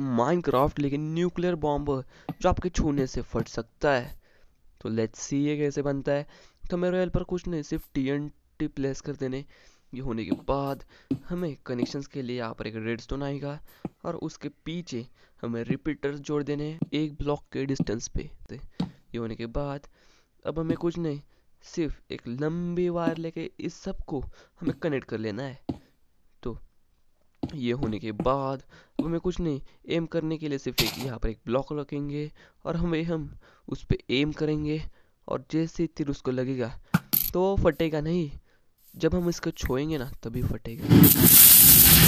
Minecraft लेकिन nuclear bomb जो आपके छूने से फट सकता है तो लेट्स सी ये कैसे बनता है तो मेरे रेल पर कुछ नहीं सिर्फ टी एन टी प्लेस कर देने ये होने के बाद हमें कनेक्शंस के लिए यहाँ पर एक रेड स्टोन आएगा और उसके पीछे हमें रिपीटर जोड़ देने हैं एक ब्लॉक के डिस्टेंस पे ये होने के बाद अब हमें कुछ नहीं सिर्फ एक लंबी वायर लेके इस सब को हमें कनेक्ट कर लेना है ये होने के बाद अब हमें कुछ नहीं एम करने के लिए सिर्फ एक यहाँ पर एक ब्लॉक रखेंगे और हमें हम उस पर एम करेंगे और जैसे तिर उसको लगेगा तो फटेगा नहीं जब हम इसको छोएंगे ना तभी फटेगा